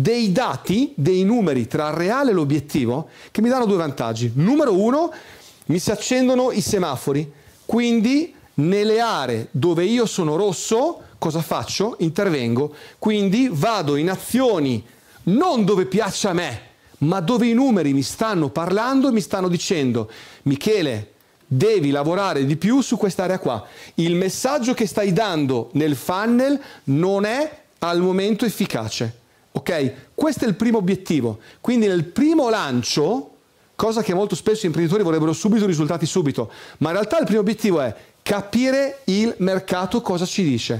dei dati, dei numeri tra il reale e l'obiettivo che mi danno due vantaggi. Numero uno, mi si accendono i semafori, quindi nelle aree dove io sono rosso, cosa faccio? Intervengo, quindi vado in azioni non dove piaccia a me, ma dove i numeri mi stanno parlando e mi stanno dicendo Michele, devi lavorare di più su quest'area qua. Il messaggio che stai dando nel funnel non è al momento efficace. Ok? Questo è il primo obiettivo. Quindi nel primo lancio, cosa che molto spesso gli imprenditori vorrebbero subito, risultati subito, ma in realtà il primo obiettivo è capire il mercato cosa ci dice.